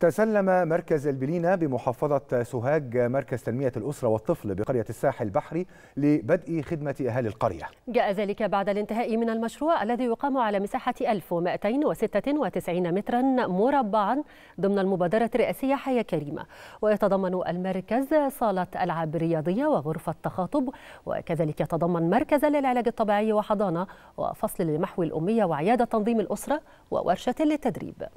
تسلم مركز البلينا بمحافظة سوهاج مركز تنمية الأسرة والطفل بقرية الساحل البحري لبدء خدمة أهالي القرية جاء ذلك بعد الانتهاء من المشروع الذي يقام على مساحة 1296 مترا مربعا ضمن المبادرة الرئاسية حياة كريمة ويتضمن المركز صالة ألعاب رياضية وغرفة تخاطب وكذلك يتضمن مركزا للعلاج الطبيعي وحضانة وفصل لمحو الأمية وعيادة تنظيم الأسرة وورشة للتدريب